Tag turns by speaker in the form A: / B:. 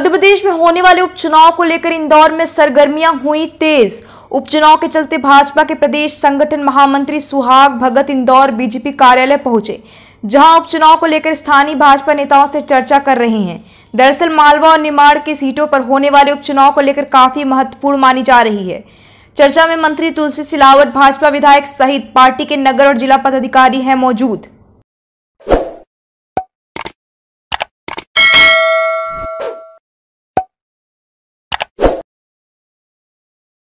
A: मध्य प्रदेश में होने वाले उपचुनाव को लेकर इंदौर में सरगर्मियां हुई तेज उपचुनाव के चलते भाजपा के प्रदेश संगठन महामंत्री सुहाग भगत इंदौर बीजेपी कार्यालय पहुंचे जहां उपचुनाव को लेकर स्थानीय भाजपा नेताओं से चर्चा कर रहे हैं दरअसल मालवा और निमाड़ की सीटों पर होने वाले उपचुनाव को लेकर काफी महत्वपूर्ण मानी जा रही है चर्चा में मंत्री तुलसी सिलावट भाजपा विधायक सहित पार्टी के नगर और जिला पदाधिकारी हैं मौजूद